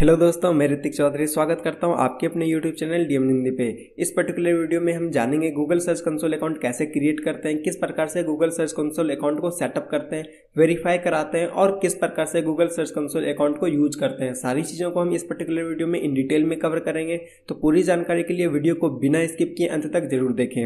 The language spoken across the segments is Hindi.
हेलो दोस्तों मैं ऋतिक चौधरी स्वागत करता हूं आपके अपने यूट्यूब चैनल डीएम हिंदी पे इस पर्टिकुलर वीडियो में हम जानेंगे गूगल सर्च कंसोल अकाउंट कैसे क्रिएट करते हैं किस प्रकार से गूगल सर्च कंसोल अकाउंट को सेटअप करते हैं वेरीफाई कराते हैं और किस प्रकार से गूगल सर्च कंसोल अकाउंट को यूज करते हैं सारी चीज़ों को हम इस पर्टिकुलर वीडियो में इन डिटेल में कवर करेंगे तो पूरी जानकारी के लिए वीडियो को बिना स्किप किए अंत तक जरूर देखें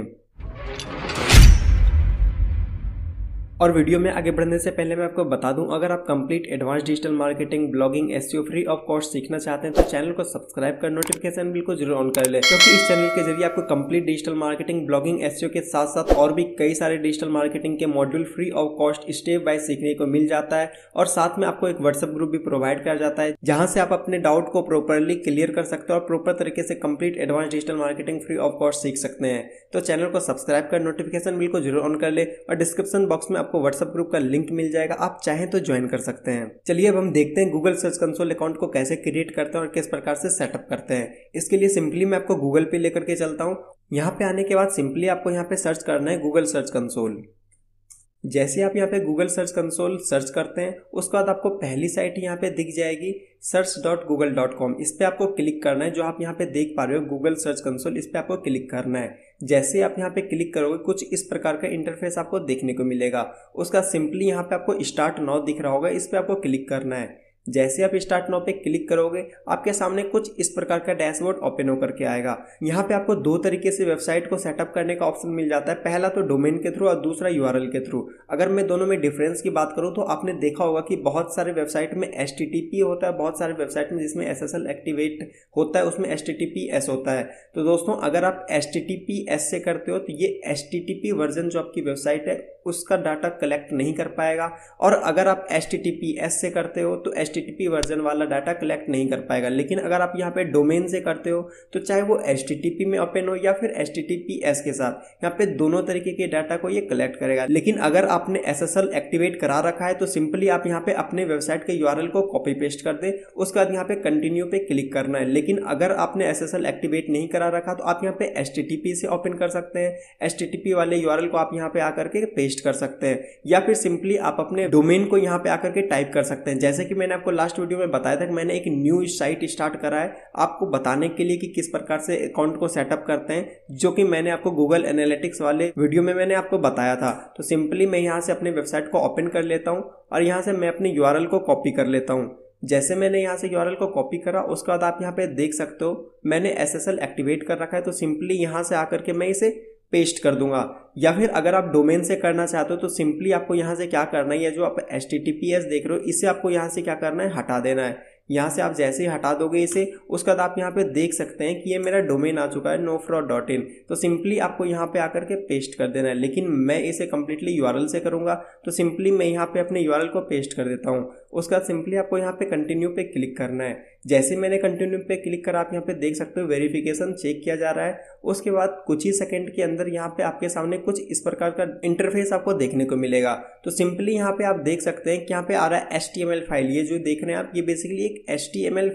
और वीडियो में आगे बढ़ने से पहले मैं आपको बता दूं अगर आप complete advance digital marketing blogging एस फ्री ऑफ कॉस्ट सीखना चाहते हैं तो चैनल को सब्सक्राइब कर नोटिफिकेशन बिल को जरूर ऑन कर ले क्योंकि इस चैनल के जरिए आपको कंप्लीट डिजिटल मार्केटिंग ब्लॉगिंग एस के साथ साथ और भी कई सारे डिजिटल मार्केटिंग के module free of cost step by सीखने को मिल जाता है और साथ में आपको एक व्हाट्सअप ग्रुप भी प्रोवाइड किया जाता है जहाँ से आप अपने डाउट को प्रॉपरली क्लियर कर सकते हो और प्रॉपर तरीके से complete advance digital marketing free of cost सीख सकते हैं तो चैनल को सब्सक्राइब कर नोटिफिकेशन बिल को जरूर ऑन कर ले और डिस्क्रिप्शन बॉक्स में आप आपको व्हाट्सअप ग्रुप का लिंक मिल जाएगा आप चाहें तो ज्वाइन कर सकते हैं चलिए अब हम देखते हैं गूगल सर्च कंसोल अकाउंट को कैसे क्रिएट करते हैं और किस प्रकार से सेटअप करते हैं इसके लिए सिंपली मैं आपको गूगल पे लेकर के चलता हूँ यहाँ पे आने के बाद सिंपली आपको यहाँ पे सर्च करना है गूगल सर्च कंसोल जैसे आप यहाँ पे गूगल सर्च कंसोल सर्च करते हैं उसके बाद आपको पहली साइट यहाँ पे दिख जाएगी search dot Google dot com इस पर आपको क्लिक करना है जो आप यहाँ पे देख पा रहे हो गूगल सर्च कंसोल इस पर आपको क्लिक करना है जैसे आप यहाँ पे क्लिक करोगे कुछ इस प्रकार का इंटरफेस आपको देखने को मिलेगा उसका सिंपली यहाँ पे आपको स्टार्ट नाउ दिख रहा होगा इस पर आपको क्लिक करना है जैसे आप स्टार्ट नाउ पे क्लिक करोगे आपके सामने कुछ इस प्रकार का डैशबोर्ड ओपन होकर के आएगा यहाँ पे आपको दो तरीके से वेबसाइट को सेटअप करने का ऑप्शन मिल जाता है पहला तो डोमेन के थ्रू और दूसरा यू के थ्रू अगर मैं दोनों में डिफरेंस की बात करूँ तो आपने देखा होगा कि बहुत सारे वेबसाइट में एस होता है बहुत सारे वेबसाइट में जिसमें एस एक्टिवेट होता है उसमें एस होता है तो दोस्तों अगर आप एस से करते हो तो ये एस वर्जन जो आपकी वेबसाइट है उसका डाटा कलेक्ट नहीं कर पाएगा और अगर आप एस से करते हो तो पी वर्जन वाला डाटा कलेक्ट नहीं कर पाएगा लेकिन अगर आप यहाँ पे डोमेन से करते हो तो चाहे वो पी में ओपन हो या फिर एस के साथ यहाँ पे दोनों तरीके के डाटा को ये कलेक्ट करेगा लेकिन अगर आपने एस एक्टिवेट करा रखा है तो सिंपली आप यहाँ पे अपने वेबसाइट के यू को कॉपी पेस्ट कर दे उसके बाद यहाँ पे कंटिन्यू पे क्लिक करना है लेकिन अगर आपने एस एक्टिवेट नहीं करा रखा तो आप यहाँ पे पी से ओपन कर सकते हैं पी वाले यू को आप यहाँ पे आकर के पेस्ट पेस्ट कर सकते हैं या फिर सिंपली आप अपने डोमेन को यहाँ पे आकर के टाइप कर सकते हैं जैसे कि मैंने आपको लास्ट वीडियो में बताया था कि मैंने एक न्यू साइट स्टार्ट करा है आपको बताने के लिए कि किस प्रकार से अकाउंट को सेटअप करते हैं जो कि मैंने आपको गूगल एनालिटिक्स वाले वीडियो में मैंने आपको बताया था तो सिंपली मैं यहाँ से अपने वेबसाइट को ओपन कर लेता हूँ और यहाँ से मैं अपने यू को कॉपी कर लेता हूँ जैसे मैंने यहाँ से यूआरएल को कॉपी करा उसके बाद आप यहाँ पे देख सकते हो मैंने एसएसएल एक्टिवेट कर रखा है तो सिंपली यहाँ से आकर के मैं इसे पेस्ट कर दूंगा या फिर अगर आप डोमेन से करना चाहते हो तो सिंपली आपको यहाँ से क्या करना है जो आप एस देख रहे हो इसे आपको यहाँ से क्या करना है हटा देना है यहाँ से आप जैसे ही हटा दोगे इसे उसके बाद आप यहाँ पे देख सकते हैं कि ये मेरा डोमेन आ चुका है नो फ्रॉड डॉट इन तो सिंपली आपको यहाँ पे आकर के पेस्ट कर देना है लेकिन मैं इसे कम्प्लीटली यू से करूँगा तो सिंपली मैं यहाँ पे अपने यू को पेस्ट कर देता हूँ उसके बाद सिंपली आपको यहाँ पे कंटिन्यू पे क्लिक करना है जैसे मैंने कंटिन्यू पे क्लिक करा आप यहाँ पे देख सकते हो वेरिफिकेशन चेक किया जा रहा है उसके बाद कुछ ही सेकंड के अंदर यहाँ पे आपके सामने कुछ इस प्रकार का इंटरफेस आपको देखने को मिलेगा तो सिंपली यहाँ पे आप देख सकते हैं कि यहाँ पे आ रहा है एस फाइल ये जो देख रहे हैं आप ये बेसिकली एक एस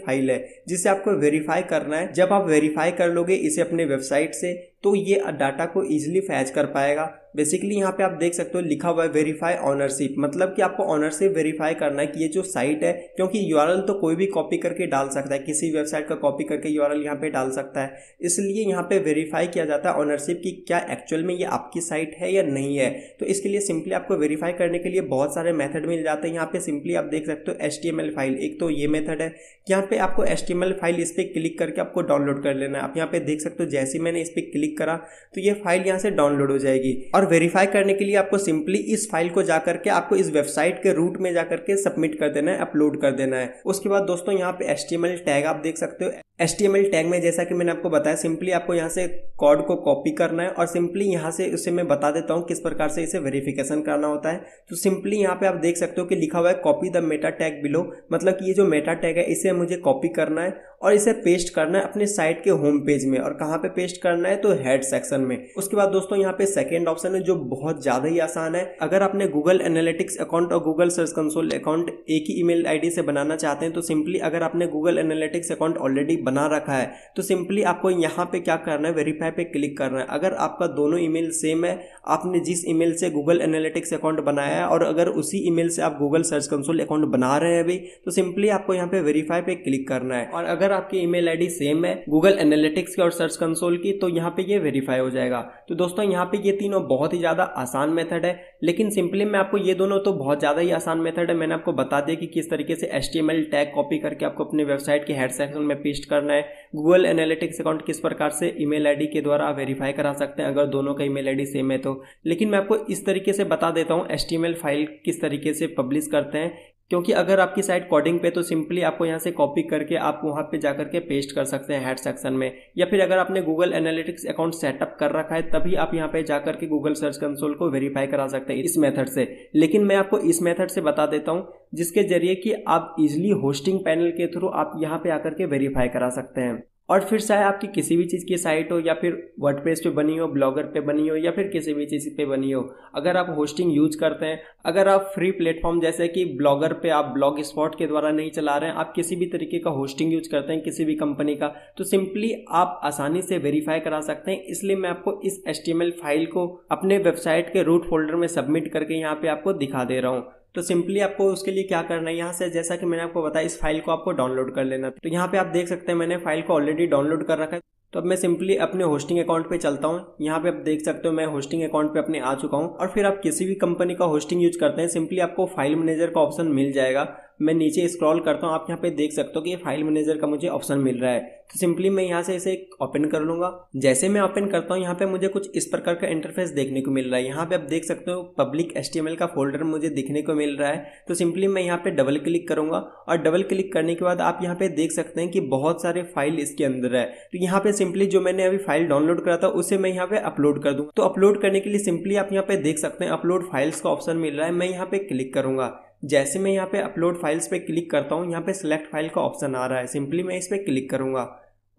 फाइल है जिसे आपको वेरीफाई करना है जब आप वेरीफाई कर लोगे इसे अपने वेबसाइट से तो ये डाटा को ईजिली फैच कर पाएगा बेसिकली यहाँ पे आप देख सकते हो लिखा हुआ है वेरीफाई ऑनरशिप मतलब कि आपको ऑनरशिप वेरीफाई करना है कि ये जो साइट है क्योंकि यूआरएल तो कोई भी कॉपी करके डाल सकता है किसी वेबसाइट का कॉपी करके यूआरएल यहाँ पे डाल सकता है इसलिए यहाँ पे वेरीफाई किया जाता है ऑनरशिप की क्या एक्चुअल में ये आपकी साइट है या नहीं है तो इसके लिए सिंपली आपको वेरीफाई करने के लिए बहुत सारे मेथड मिल जाते हैं यहाँ पे सिंपली आप देख सकते हो एच फाइल एक तो ये मेथड है यहाँ पे आपको एच फाइल इस पर क्लिक करके आपको डाउनलोड कर लेना है आप यहाँ पे देख सकते हो जैसे मैंने इस पर क्लिक क्लिक करा तो ये फाइल यहाँ से डाउनलोड हो जाएगी और वेरीफाई करने के लिए आपको सिंपली इस फाइल को जा करके आपको इस वेबसाइट के रूट में जा करके सबमिट कर देना है अपलोड कर देना है उसके बाद दोस्तों यहाँ पे एस टैग आप देख सकते हो एस टैग में जैसा कि मैंने आपको बताया सिंपली आपको यहाँ से कॉड को कॉपी करना है और सिंपली यहाँ से उसे मैं बता देता हूँ किस प्रकार से इसे वेरिफिकेशन करना होता है तो सिंपली यहाँ पे आप देख सकते हो कि लिखा हुआ है copy the meta tag below मतलब कि ये जो मेटा टैग है इसे मुझे कॉपी करना है और इसे पेस्ट करना है अपने साइट के होम पेज में और कहाँ पे पेस्ट करना है तो हेड सेक्शन में उसके बाद दोस्तों यहाँ पे सेकेंड ऑप्शन है जो बहुत ज़्यादा ही आसान है अगर आपने गूगल एनालिटिक्स अकाउंट और गूगल सर्च कंसोल अकाउंट एक ही ईमेल आईडी से बनाना चाहते हैं तो सिंपली अगर आपने गूगल एनालिटिक्स अकाउंट ऑलरेडी बना रखा है तो सिंपली आपको यहाँ पे क्या करना है वेरीफाई पे क्लिक करना है अगर आपका दोनों ईमेल सेम है आपने जिस ईमेल से गूगल एनालिटिक्स अकाउंट बनाया है और अगर उसी ईमेल से आप गूगल सर्च कंसोल अकाउंट बना रहे हैं अभी तो सिंपली आपको यहाँ पे वेरीफाई पे क्लिक करना है और अगर आपकी ईमेल आईडी सेम है गूगल एनालिटिक्स की और सर्च कंसोल की तो यहाँ पे ये वेरीफाई हो जाएगा तो दोस्तों यहाँ पे ये तीनों बहुत ही ज़्यादा आसान मेथड है लेकिन सिंपली मैं आपको ये दोनों तो बहुत ज़्यादा ही आसान मेथड है मैंने आपको बता दिया कि किस तरीके से एस टैग कॉपी करके आपको अपने वेबसाइट के हेड सेक्शन में पेस्ट करना है गूगल एनालिटिक्स अकाउंट किस प्रकार से ईमेल आईडी के द्वारा वेरीफाई करा सकते हैं अगर दोनों का ईमेल आईडी सेम है तो लेकिन मैं आपको इस तरीके से बता देता हूँ एस फाइल किस तरीके से पब्लिश करते हैं क्योंकि अगर आपकी साइट कोडिंग पे तो सिंपली आपको यहाँ से कॉपी करके आप वहाँ पे जाकर के पेस्ट कर सकते हैं हेड सेक्शन में या फिर अगर आपने गूगल एनालिटिक्स अकाउंट सेटअप कर रखा है तभी आप यहाँ पे जाकर के गूगल सर्च कंसोल को वेरीफाई करा सकते हैं इस मेथड से लेकिन मैं आपको इस मेथड से बता देता हूँ जिसके जरिए कि आप इजिली होस्टिंग पैनल के थ्रू आप यहाँ पे आकर के वेरीफाई करा सकते हैं और फिर चाहे आपकी किसी भी चीज़ की साइट हो या फिर वर्ड पे बनी हो ब्लॉगर पे बनी हो या फिर किसी भी चीज़ पे बनी हो अगर आप होस्टिंग यूज करते हैं अगर आप फ्री प्लेटफॉर्म जैसे कि ब्लॉगर पे आप ब्लॉग स्पॉट के द्वारा नहीं चला रहे हैं आप किसी भी तरीके का होस्टिंग यूज करते हैं किसी भी कंपनी का तो सिंपली आप आसानी से वेरीफाई करा सकते हैं इसलिए मैं आपको इस एस फाइल को अपने वेबसाइट के रूट फोल्डर में सबमिट करके यहाँ पर आपको दिखा दे रहा हूँ तो सिंपली आपको उसके लिए क्या करना है यहाँ से जैसा कि मैंने आपको बताया इस फाइल को आपको डाउनलोड कर लेना तो यहाँ पे आप देख सकते हैं मैंने फाइल को ऑलरेडी डाउनलोड कर रखा है तो अब मैं सिंपली अपने होस्टिंग अकाउंट पे चलता हूँ यहाँ पे आप देख सकते हो मैं होस्टिंग अकाउंट पे अपने आ चुका हूँ और फिर आप किसी भी कंपनी का होस्टिंग यूज करते हैं सिंपली आपको फाइल मैनेजर का ऑप्शन मिल जाएगा मैं नीचे स्क्रॉल करता हूँ आप यहाँ पे देख सकते हो कि ये फाइल मैनेजर का मुझे ऑप्शन मिल रहा है तो सिंपली मैं यहाँ से इसे ओपन कर लूंगा जैसे मैं ओपन करता हूँ यहाँ पे मुझे कुछ इस प्रकार का इंटरफेस देखने को मिल रहा है यहाँ पे आप देख सकते हो पब्लिक एस का फोल्डर मुझे दिखने को मिल रहा है तो सिंपली मैं यहाँ पे डबल क्लिक करूंगा और डबल क्लिक करने के बाद आप यहाँ पे देख सकते हैं कि बहुत सारे फाइल इसके अंदर है तो यहाँ पे सिंपली जो मैंने अभी फाइल डाउनलोड करा था उसे मैं यहाँ पे अपलोड कर दूँ तो अपलोड करने के लिए सिंपली आप यहाँ पे देख सकते हैं अपलोड फाइल्स का ऑप्शन मिल रहा है मैं यहाँ पे क्लिक करूंगा जैसे मैं यहाँ पे अपलोड फाइल्स पे क्लिक करता हूँ यहाँ पे सिलेक्ट फाइल का ऑप्शन आ रहा है सिंपली मैं इस पर क्लिक करूँगा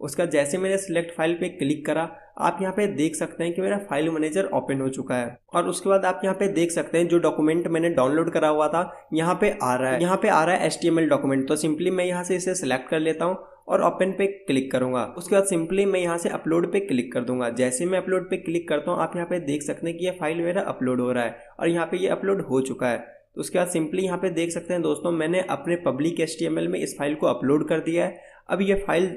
उसका जैसे मैंने सिलेक्ट फाइल पे क्लिक करा आप यहाँ पे देख सकते हैं कि मेरा फाइल मैनेजर ओपन हो चुका है और उसके बाद आप यहाँ पे देख सकते हैं जो डॉक्यूमेंट मैंने डाउनलोड करा हुआ था यहाँ पे आ रहा है यहाँ पे आ रहा है एच डॉक्यूमेंट तो सिंपली मैं यहाँ से इसे सिलेक्ट कर लेता हूँ और ओपन पे क्लिक करूंगा उसके बाद सिंपली मैं यहाँ से अपलोड पे क्लिक कर दूंगा जैसे मैं अपलोड पे क्लिक करता हूँ आप यहाँ पे देख सकते हैं कि ये फाइल मेरा अपलोड हो रहा है और यहाँ पे ये अपलोड हो चुका है तो उसके बाद सिंपली यहाँ पे देख सकते हैं दोस्तों मैंने अपने पब्लिक एस में इस फाइल को अपलोड कर दिया है अब ये फाइल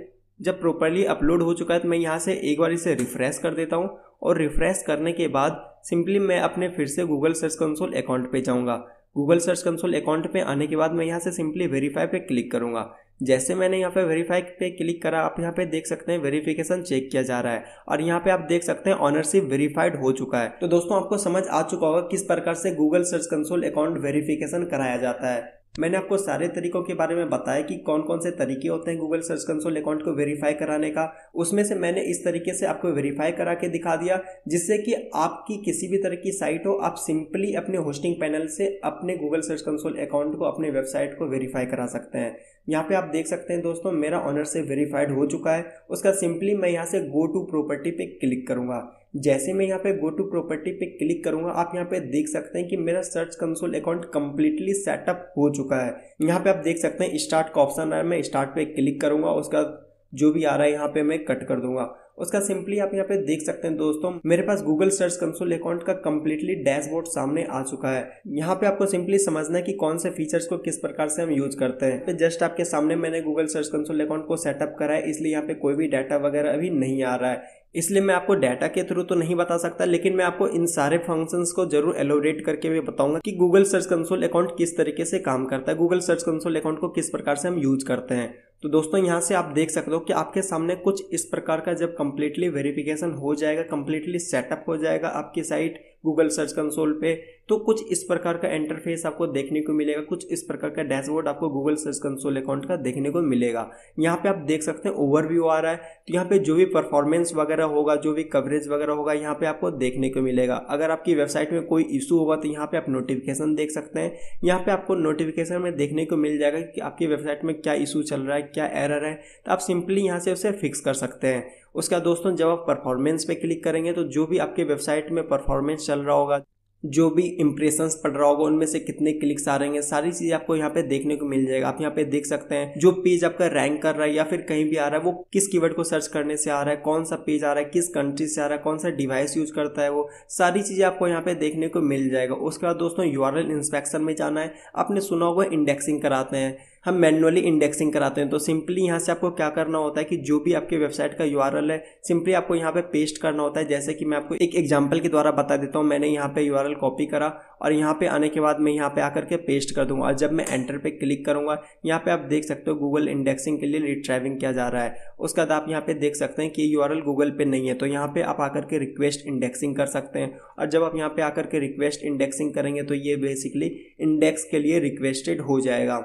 जब प्रॉपरली अपलोड हो चुका है तो मैं यहाँ से एक बार इसे रिफ्रेश कर देता हूँ और रिफ्रेश करने के बाद सिंपली मैं अपने फिर से गूगल सर्च कंसोल अकाउंट पे जाऊँगा गूगल सर्च कंसोल अकाउंट पे आने के बाद मैं यहाँ से सिंपली वेरीफाई पे क्लिक करूँगा जैसे मैंने यहाँ पे वेरीफाई पे क्लिक करा आप यहाँ पे देख सकते हैं वेरिफिकेशन चेक किया जा रहा है और यहाँ पे आप देख सकते हैं ऑनरशिप वेरीफाइड हो चुका है तो दोस्तों आपको समझ आ चुका होगा किस प्रकार से Google search console account verification कराया जाता है मैंने आपको सारे तरीकों के बारे में बताया कि कौन कौन से तरीके होते हैं गूगल सर्च कंसोल अकाउंट को वेरीफाई कराने का उसमें से मैंने इस तरीके से आपको वेरीफाई करा के दिखा दिया जिससे कि आपकी किसी भी तरह की साइट हो आप सिंपली अपने होस्टिंग पैनल से अपने गूगल सर्च कंसोल अकाउंट को अपने वेबसाइट को वेरीफाई करा सकते हैं यहाँ पे आप देख सकते हैं दोस्तों मेरा ऑनर से वेरीफाइड हो चुका है उसका सिंपली मैं यहाँ से गो टू प्रॉपर्टी पे क्लिक करूँगा जैसे मैं यहाँ पे गो टू प्रॉपर्टी पे क्लिक करूंगा आप यहाँ पे देख सकते हैं कि मेरा search console account completely setup हो चुका है यहाँ पे आप देख सकते हैं स्टार्ट का ऑप्शन है मैं स्टार्ट पे क्लिक करूंगा उसका जो भी आ रहा है यहाँ पे मैं कट कर दूंगा उसका सिंपली आप यहाँ पे देख सकते हैं दोस्तों मेरे पास गूगल सर्च कंसोल अकाउंट का कम्प्लीटली डैशबोर्ड सामने आ चुका है यहाँ पे आपको सिंपली समझना है कि कौन से फीचर्स को किस प्रकार से हम यूज करते हैं जस्ट तो आपके सामने मैंने गूगल सर्च कंसोल अकाउंट को सेटअप करा है इसलिए यहाँ पे कोई भी डाटा वगैरह अभी नहीं आ रहा है इसलिए मैं आपको डाटा के थ्रू तो नहीं बता सकता लेकिन मैं आपको इन सारे फंक्शंस को जरूर एलोरेट करके भी बताऊंगा कि गूगल सर्च कंसोल अकाउंट किस तरीके से काम करता है गूगल सर्च कंसोल अकाउंट को किस प्रकार से हम यूज करते हैं तो दोस्तों यहाँ से आप देख सकते हो कि आपके सामने कुछ इस प्रकार का जब कम्प्लीटली वेरिफिकेशन हो जाएगा कम्प्लीटली सेटअप हो जाएगा आपकी साइट गूगल सर्च कंसोल पे तो कुछ इस प्रकार का इंटरफेस आपको देखने को मिलेगा कुछ इस प्रकार का डैशबोर्ड आपको गूगल सर्च कंसोल अकाउंट का देखने को मिलेगा यहाँ पे आप देख सकते हैं ओवरव्यू आ रहा है तो यहाँ पे जो भी परफॉर्मेंस वगैरह होगा जो भी कवरेज वगैरह होगा यहाँ पे आपको देखने को मिलेगा अगर आपकी वेबसाइट में कोई इशू होगा तो यहाँ पे आप नोटिफिकेशन देख सकते हैं यहाँ पे आपको नोटिफिकेशन में देखने को मिल जाएगा कि आपकी वेबसाइट में क्या इशू चल रहा है क्या एरर है तो आप सिंपली यहाँ से उसे फिक्स कर सकते हैं उसके बाद दोस्तों जब आप परफॉर्मेंस पे क्लिक करेंगे तो जो भी आपके वेबसाइट में परफॉर्मेंस चल रहा होगा जो भी इम्प्रेशंस पड़ रहा होगा उनमें से कितने क्लिक्स आ रहे हैं सारी चीज़ आपको यहाँ पे देखने को मिल जाएगा आप यहाँ पे देख सकते हैं जो पेज आपका रैंक कर रहा है या फिर कहीं भी आ रहा है वो किस कीवर्ड को सर्च करने से आ रहा है कौन सा पेज आ रहा है किस कंट्री से आ रहा है कौन सा डिवाइस यूज करता है वो सारी चीज़ें आपको यहाँ पे देखने को मिल जाएगा उसके बाद दोस्तों यू इंस्पेक्शन में जाना है आपने सुना होगा इंडेक्सिंग कराते हैं हम मैनुअली इंडेक्सिंग कराते हैं तो सिंपली यहाँ से आपको क्या करना होता है कि जो भी आपके वेबसाइट का यू है सिंपली आपको यहाँ पे पेस्ट करना होता है जैसे कि मैं आपको एक एग्जाम्पल के द्वारा बता देता हूँ मैंने यहाँ पे यू कॉपी करा और यहाँ पे आने के बाद मैं यहाँ पे आकर के पेस्ट कर दूंगा और जब मैं एंटर पे क्लिक करूंगा यहाँ पे आप देख सकते हो गूगल इंडेक्सिंग के लिए रिट्राइविंग किया जा रहा है उसके बाद आप यहाँ पे देख सकते हैं कि यू आर गूगल पे नहीं है तो यहाँ पे आप आकर के रिक्वेस्ट इंडेक्सिंग कर सकते हैं और जब आप यहाँ पे आकर के रिक्वेस्ट इंडेक्सिंग करेंगे तो ये बेसिकली इंडेक्स के लिए रिक्वेस्टेड हो जाएगा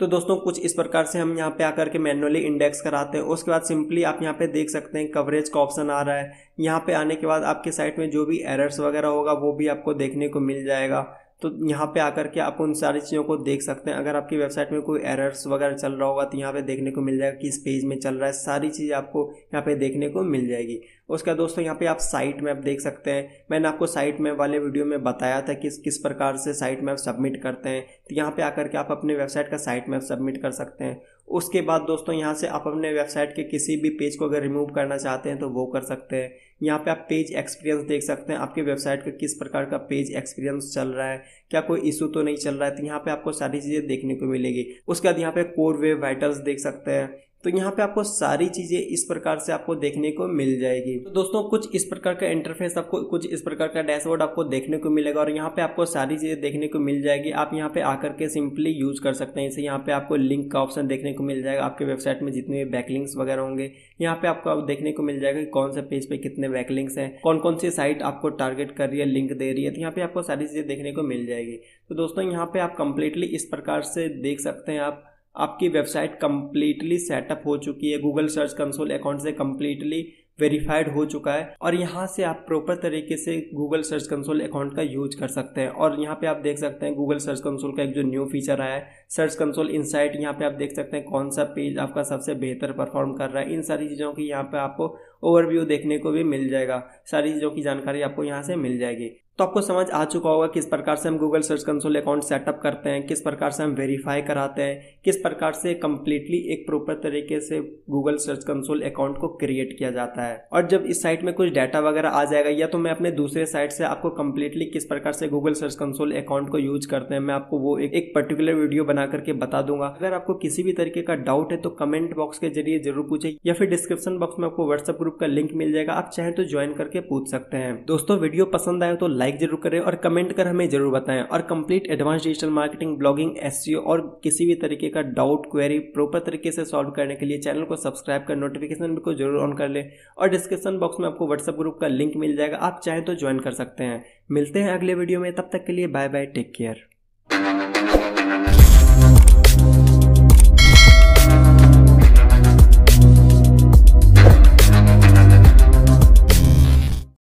तो दोस्तों कुछ इस प्रकार से हम यहाँ पे आकर के मैन्युअली इंडेक्स कराते हैं उसके बाद सिंपली आप यहाँ पे देख सकते हैं कवरेज का ऑप्शन आ रहा है यहाँ पे आने के बाद आपके साइट में जो भी एरर्स वगैरह होगा वो भी आपको देखने को मिल जाएगा तो यहाँ पे आकर के आप उन सारी चीज़ों को देख सकते हैं अगर आपकी वेबसाइट में कोई एरर्स वगैरह चल रहा होगा तो यहाँ पे देखने को मिल जाएगा किस पेज में चल रहा है सारी चीज़ आपको यहाँ पे देखने को मिल जाएगी उसके बाद दोस्तों यहाँ पे आप साइट मैप देख सकते हैं मैंने आपको साइट मैप वाले वीडियो में बताया था किस किस प्रकार से साइट मैप सबमिट करते हैं तो यहाँ पर आकर के आप अपने वेबसाइट का साइट मैप सबमिट कर सकते हैं उसके बाद दोस्तों यहाँ से आप अपने वेबसाइट के किसी भी पेज को अगर रिमूव करना चाहते हैं तो वो कर सकते हैं यहाँ पे आप पेज एक्सपीरियंस देख सकते हैं आपके वेबसाइट का किस प्रकार का पेज एक्सपीरियंस चल रहा है क्या कोई इशू तो नहीं चल रहा है तो यहाँ पे आपको सारी चीज़ें देखने को मिलेगी उसके बाद यहाँ पे कोर वेब वाइटल्स देख सकते हैं तो यहाँ पे आपको सारी चीज़ें इस प्रकार से आपको देखने को मिल जाएगी तो दोस्तों कुछ इस प्रकार का इंटरफेस आपको कुछ इस प्रकार का डैशबोर्ड आपको देखने को मिलेगा और यहाँ पे आपको सारी चीज़ें देखने को मिल जाएगी आप यहाँ पे आकर के सिंपली यूज कर सकते हैं इसे यहाँ पे आपको लिंक का ऑप्शन देखने को मिल जाएगा आपके वेबसाइट में जितने भी बैकलिंग्स वगैरह होंगे यहाँ पे आपको देखने को मिल जाएगा कौन से पेज पे कितने बैकलिंग्स हैं कौन कौन सी साइट आपको टारगेट कर रही है लिंक दे रही है तो यहाँ पे आपको सारी चीज़ें देखने को मिल जाएगी तो दोस्तों यहाँ पे आप कंप्लीटली इस प्रकार से देख सकते हैं आप आपकी वेबसाइट कम्प्लीटली सेटअप हो चुकी है गूगल सर्च कंसोल अकाउंट से कम्प्लीटली वेरीफाइड हो चुका है और यहाँ से आप प्रॉपर तरीके से गूगल सर्च कंसोल अकाउंट का यूज कर सकते हैं और यहाँ पे आप देख सकते हैं गूगल सर्च कंसोल का एक जो न्यू फीचर आया है सर्च कंसोल इनसाइट यहाँ पे आप देख सकते हैं कौन सा पेज आपका सबसे बेहतर परफॉर्म कर रहा है इन सारी चीज़ों की यहाँ पे आपको ओवरव्यू देखने को भी मिल जाएगा सारी चीज़ों की जानकारी आपको यहाँ से मिल जाएगी तो आपको समझ आ चुका होगा किस प्रकार से हम Google search console account setup करते हैं किस प्रकार से हम वेरीफाई कराते हैं किस प्रकार से कम्प्लीटली एक प्रॉपर तरीके से गूगल सर्च कंसोल अकाउंट को क्रिएट किया जाता है और जब इस साइट में कुछ डाटा वगैरह आ जाएगा या तो मैं अपने दूसरे साइट से आपको कम्प्लीटली किस प्रकार से गूगल सर्च कंसोल अकाउंट को यूज करते हैं मैं आपको वो एक, एक पर्टिकुलर वीडियो बना करके बता दूंगा अगर आपको किसी भी तरीके का डाउट है तो कमेंट बॉक्स के जरिए जरूर पूछे या फिर डिस्क्रिप्शन बॉक्स में आपको व्हाट्सअप ग्रुप ग्रुप का लिंक मिल जाएगा आप चाहें तो ज्वाइन करके पूछ सकते हैं दोस्तों वीडियो पसंद आए तो लाइक जरूर करें और कमेंट कर हमें जरूर बताएं और complete advance digital marketing blogging एस और किसी भी तरीके का डाउट क्वेरी प्रॉपर तरीके से सॉल्व करने के लिए चैनल को सब्सक्राइब कर नोटिफिकेशन को जरूर ऑन कर ले और डिस्क्रिप्शन बॉक्स में आपको व्हाट्सअप ग्रुप का लिंक मिल जाएगा आप चाहें तो ज्वाइन कर सकते हैं मिलते हैं अगले वीडियो में तब तक के लिए बाय बाय टेक केयर